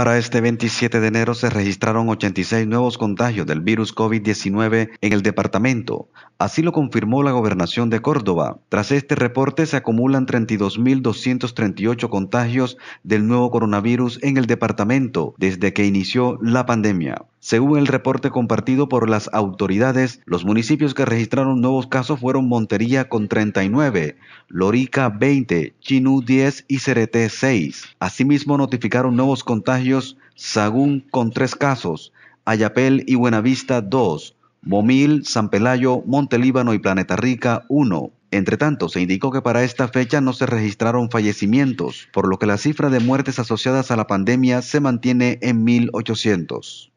Para este 27 de enero se registraron 86 nuevos contagios del virus COVID-19 en el departamento. Así lo confirmó la gobernación de Córdoba. Tras este reporte se acumulan 32.238 contagios del nuevo coronavirus en el departamento desde que inició la pandemia. Según el reporte compartido por las autoridades, los municipios que registraron nuevos casos fueron Montería con 39, Lorica 20, Chinú 10 y Cereté 6. Asimismo notificaron nuevos contagios Sagún con 3 casos, Ayapel y Buenavista 2, Momil, San Pelayo, Montelíbano y Planeta Rica 1. Entre tanto, se indicó que para esta fecha no se registraron fallecimientos, por lo que la cifra de muertes asociadas a la pandemia se mantiene en 1.800.